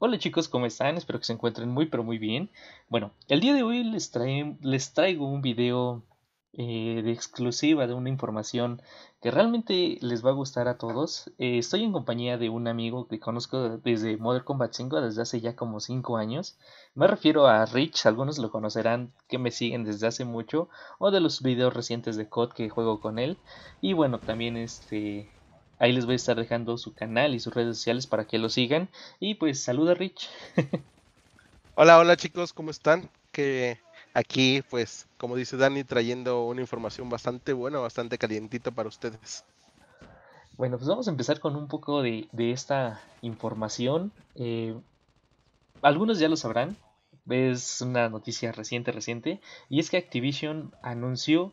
Hola chicos, ¿cómo están? Espero que se encuentren muy pero muy bien. Bueno, el día de hoy les, traigo un video eh, de exclusiva de una información que realmente les va a gustar a todos. Eh, estoy en compañía de un amigo que conozco desde Modern Combat 5 desde hace ya como 5 años. Me refiero a Rich, algunos lo conocerán que me siguen desde hace mucho, o de los videos recientes de COD que juego con él. Y bueno, también este Ahí les voy a estar dejando su canal y sus redes sociales para que lo sigan. Y pues saluda Rich. hola, hola chicos, ¿cómo están? Que aquí pues, como dice Dani, trayendo una información bastante buena, bastante calientita para ustedes. Bueno, pues vamos a empezar con un poco de, esta información. Eh, algunos ya lo sabrán, es una noticia reciente, reciente, y es que Activision anunció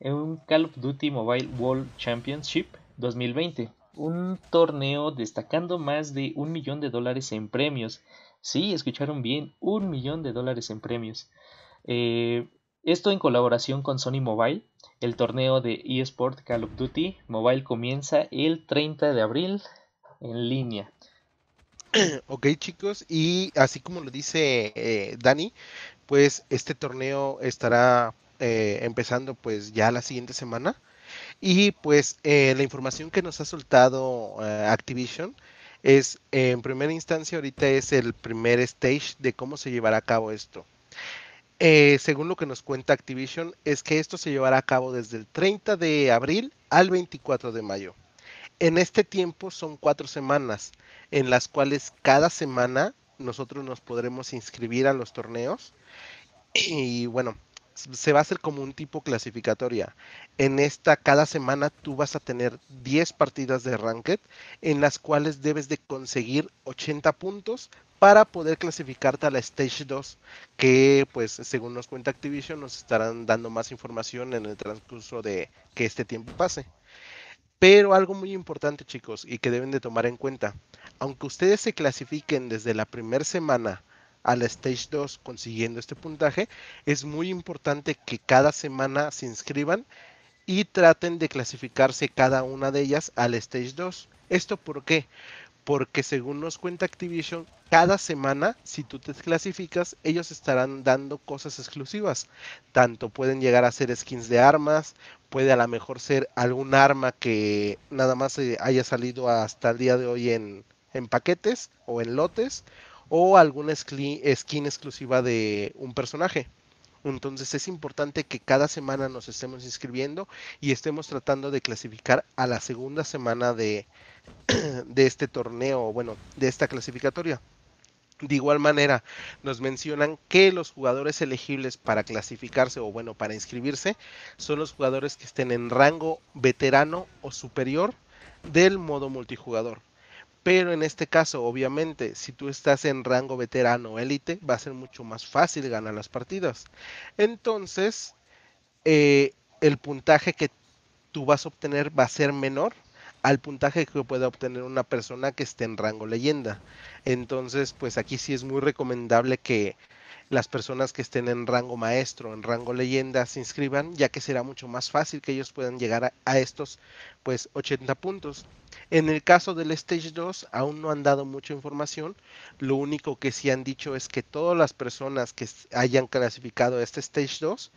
un Call of Duty Mobile World Championship 2020, un torneo destacando más de un millón de dólares en premios. Sí, escucharon bien, un millón de dólares en premios. Eh, esto en colaboración con Sony Mobile. El torneo de eSport Call of Duty Mobile comienza el 30 de abril en línea. Ok chicos, y así como lo dice eh, Dani, pues este torneo estará eh, empezando pues ya la siguiente semana. Y pues eh, la información que nos ha soltado eh, Activision es, en primera instancia, ahorita es el primer stage de cómo se llevará a cabo esto. Eh, según lo que nos cuenta Activision, es que esto se llevará a cabo desde el 30 de abril al 24 de mayo. En este tiempo son cuatro semanas, en las cuales cada semana nosotros nos podremos inscribir a los torneos. Y bueno, se va a hacer como un tipo clasificatoria. En esta, cada semana tú vas a tener 10 partidas de ranked en las cuales debes de conseguir 80 puntos para poder clasificarte a la Stage 2, que pues según nos cuenta Activision nos estarán dando más información en el transcurso de que este tiempo pase. Pero algo muy importante chicos y que deben de tomar en cuenta, aunque ustedes se clasifiquen desde la primera semana al Stage 2 consiguiendo este puntaje, es muy importante que cada semana se inscriban y traten de clasificarse cada una de ellas al Stage 2. ¿Esto por qué? Porque según nos cuenta Activision, cada semana, si tú te clasificas, ellos estarán dando cosas exclusivas. Tanto pueden llegar a ser skins de armas, puede a lo mejor ser algún arma que nada más eh, haya salido hasta el día de hoy en, en paquetes o en lotes, o alguna skin exclusiva de un personaje. Entonces es importante que cada semana nos estemos inscribiendo y estemos tratando de clasificar a la segunda semana de, de este torneo, bueno, de esta clasificatoria. De igual manera, nos mencionan que los jugadores elegibles para clasificarse o bueno, para inscribirse son los jugadores que estén en rango veterano o superior del modo multijugador. Pero en este caso, obviamente, si tú estás en rango veterano élite, va a ser mucho más fácil ganar las partidas. Entonces, eh, el puntaje que tú vas a obtener va a ser menor al puntaje que pueda obtener una persona que esté en rango leyenda. Entonces, pues aquí sí es muy recomendable que las personas que estén en rango maestro, en rango leyenda, se inscriban, ya que será mucho más fácil que ellos puedan llegar a, estos pues 80 puntos. En el caso del Stage 2 aún no han dado mucha información, lo único que sí han dicho es que todas las personas que hayan clasificado este Stage 2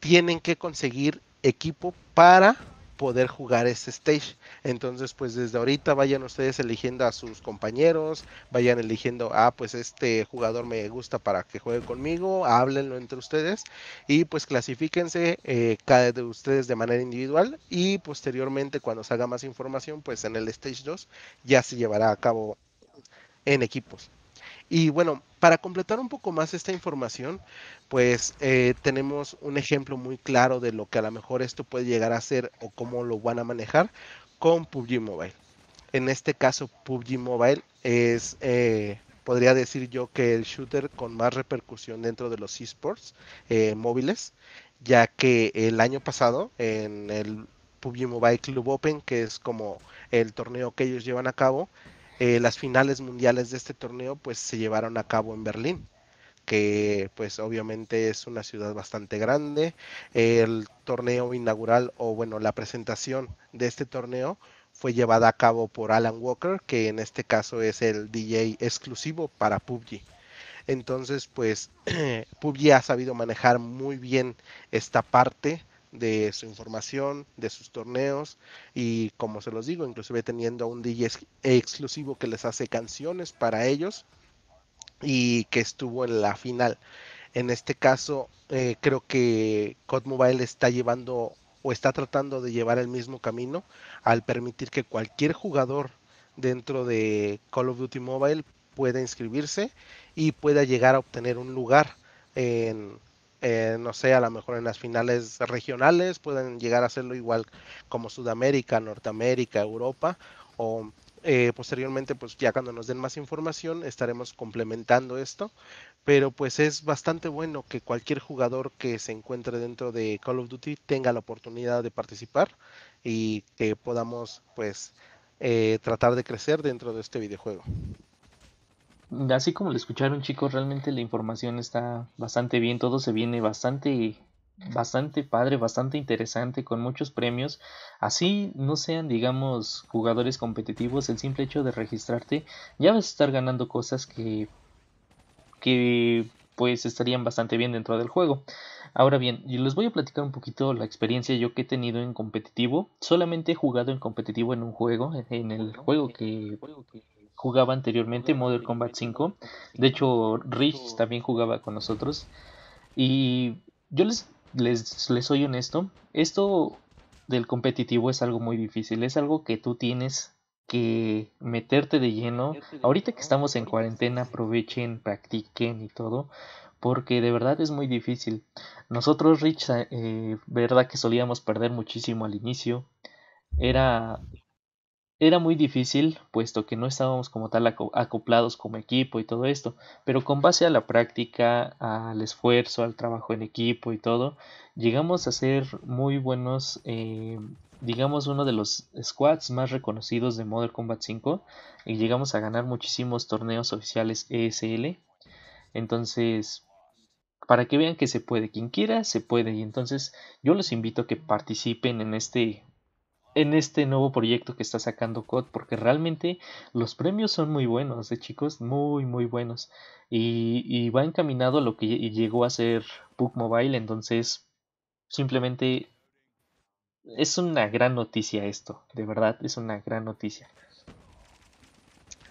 tienen que conseguir equipo para poder jugar ese stage. Entonces, pues desde ahorita vayan ustedes eligiendo a sus compañeros, vayan eligiendo, ah, pues este jugador me gusta para que juegue conmigo, háblenlo entre ustedes y pues Clasifiquense eh, cada de ustedes de manera individual y posteriormente cuando se haga más información, pues en el stage 2 ya se llevará a cabo en equipos. Y bueno, para completar un poco más esta información, pues eh, tenemos un ejemplo muy claro de lo que a lo mejor esto puede llegar a ser o cómo lo van a manejar con PUBG Mobile. En este caso, PUBG Mobile es, eh, podría decir yo que el shooter con más repercusión dentro de los esports eh, móviles, ya que el año pasado en el PUBG Mobile Club Open, que es como el torneo que ellos llevan a cabo, eh, las finales mundiales de este torneo pues se llevaron a cabo en Berlín que pues obviamente es una ciudad bastante grande. El torneo inaugural o bueno, la presentación de este torneo fue llevada a cabo por Alan Walker, que en este caso es el DJ exclusivo para PUBG. Entonces, pues PUBG ha sabido manejar muy bien esta parte de su información, de sus torneos y como se los digo, inclusive teniendo a un DJ exclusivo que les hace canciones para ellos y que estuvo en la final. En este caso, eh, creo que COD Mobile está llevando o está tratando de llevar el mismo camino al permitir que cualquier jugador dentro de Call of Duty Mobile pueda inscribirse y pueda llegar a obtener un lugar en eh, no sé, a lo mejor en las finales regionales pueden llegar a hacerlo igual como Sudamérica, Norteamérica, Europa o eh, posteriormente, pues ya cuando nos den más información, estaremos complementando esto. Pero pues es bastante bueno que cualquier jugador que se encuentre dentro de Call of Duty tenga la oportunidad de participar y que podamos pues eh, tratar de crecer dentro de este videojuego así como lo escucharon chicos, realmente la información está bastante bien, todo se viene bastante bastante padre, bastante interesante, con muchos premios. Así no sean, digamos, jugadores competitivos, el simple hecho de registrarte ya vas a estar ganando cosas que que pues estarían bastante bien dentro del juego. Ahora bien, les voy a platicar un poquito la experiencia yo que he tenido en competitivo. Solamente he jugado en competitivo en un juego, en el juego que, jugaba anteriormente, Model Combat 5. De hecho, Rich también jugaba con nosotros. Y yo les, les, soy honesto, esto del competitivo es algo muy difícil, es algo que tú tienes que meterte de lleno. Ahorita que estamos en cuarentena, aprovechen, practiquen y todo, porque de verdad es muy difícil. Nosotros, Rich, eh, eh, verdad que solíamos perder muchísimo al inicio. Era era muy difícil, puesto que no estábamos como tal acoplados como equipo y todo esto, pero con base a la práctica, al esfuerzo, al trabajo en equipo y todo, llegamos a ser muy buenos, eh, digamos, uno de los squads más reconocidos de Modern Combat 5 y llegamos a ganar muchísimos torneos oficiales ESL. Entonces, para que vean que se puede, quien quiera se puede y entonces yo los invito a que participen en este en este nuevo proyecto que está sacando COD, porque realmente los premios son muy buenos, eh, chicos, muy, muy buenos. Y, va encaminado a lo que llegó a ser Book Mobile, entonces simplemente es una gran noticia esto, de verdad, es una gran noticia.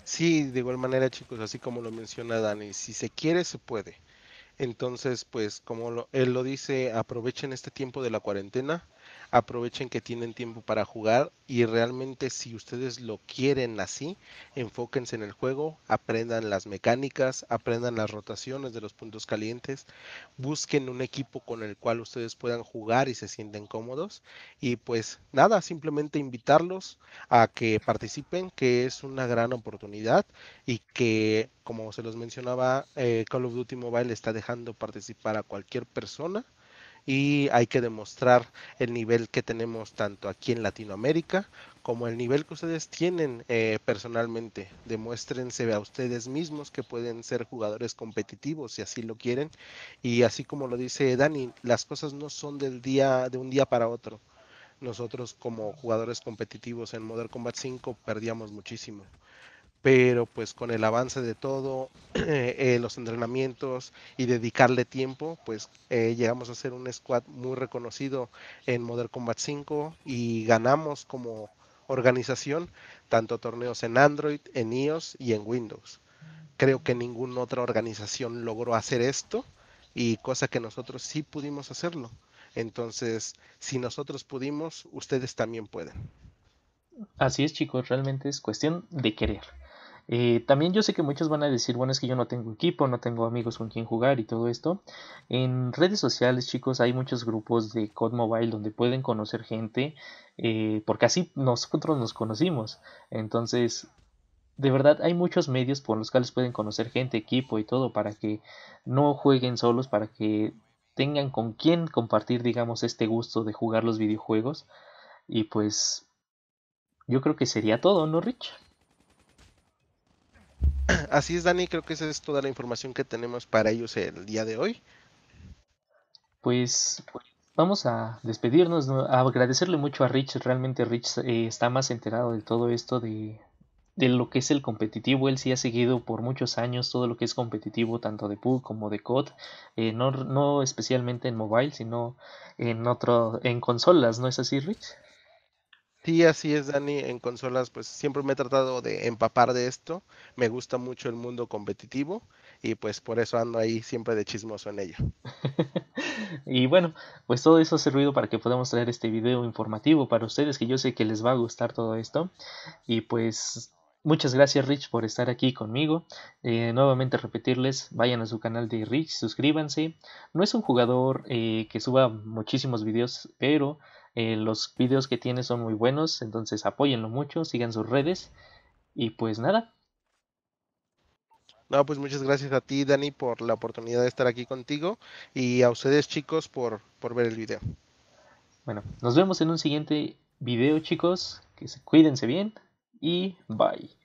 Sí, de igual manera, chicos, así como lo menciona Dani, si se quiere, se puede. Entonces, pues como él lo dice, aprovechen este tiempo de la cuarentena aprovechen que tienen tiempo para jugar y realmente si ustedes lo quieren así, enfóquense en el juego, aprendan las mecánicas, aprendan las rotaciones de los puntos calientes, busquen un equipo con el cual ustedes puedan jugar y se sienten cómodos y pues nada, simplemente invitarlos a que participen, que es una gran oportunidad y que como se los mencionaba, eh, Call of Duty Mobile está dejando participar a cualquier persona y hay que demostrar el nivel que tenemos tanto aquí en Latinoamérica como el nivel que ustedes tienen eh, personalmente. Demuéstrense a ustedes mismos que pueden ser jugadores competitivos si así lo quieren. Y así como lo dice Dani, las cosas no son del día, de un día para otro. Nosotros como jugadores competitivos en Modern Combat 5 perdíamos muchísimo pero pues con el avance de todo, eh, los entrenamientos y dedicarle tiempo, pues eh, llegamos a ser un squad muy reconocido en Modern Combat 5 y ganamos como organización tanto torneos en Android, en iOS y en Windows. Creo que ninguna otra organización logró hacer esto y cosa que nosotros sí pudimos hacerlo. Entonces, si nosotros pudimos, ustedes también pueden. Así es, chicos, realmente es cuestión de querer. Eh, también yo sé que muchos van a decir, bueno, es que yo no tengo equipo, no tengo amigos con quien jugar y todo esto. En redes sociales, chicos, hay muchos grupos de COD Mobile donde pueden conocer gente, eh, porque así nosotros nos conocimos. Entonces, de verdad hay muchos medios por los cuales pueden conocer gente, equipo y todo, para que no jueguen solos, para que tengan con quién compartir, digamos, este gusto de jugar los videojuegos. Y pues yo creo que sería todo, ¿no, Rich? Así es, Dani, creo que esa es toda la información que tenemos para ellos el día de hoy. Pues, vamos a despedirnos, agradecerle mucho a Rich, realmente Rich eh, está más enterado de todo esto, de, lo que es el competitivo. Él sí ha seguido por muchos años todo lo que es competitivo, tanto de PUB como de COD, eh, no, no especialmente en mobile, sino en, otro, en consolas, ¿no es así, Rich? Sí, así es, Dani. En consolas, pues siempre me he tratado de empapar de esto. Me gusta mucho el mundo competitivo y pues por eso ando ahí siempre de chismoso en ello. y bueno, pues todo eso ha ruido para que podamos traer este video informativo para ustedes, que yo sé que les va a gustar todo esto. Y pues muchas gracias Rich por estar aquí conmigo. Eh, nuevamente repetirles, vayan a su canal de Rich, suscríbanse. No es un jugador eh, que suba muchísimos videos, pero eh, los videos que tiene son muy buenos, entonces apóyenlo mucho, sigan sus redes y pues nada. No, pues muchas gracias a ti, Dani, por la oportunidad de estar aquí contigo y a ustedes, chicos, por, ver el video. Bueno, nos vemos en un siguiente video, chicos. Que se, cuídense bien y bye.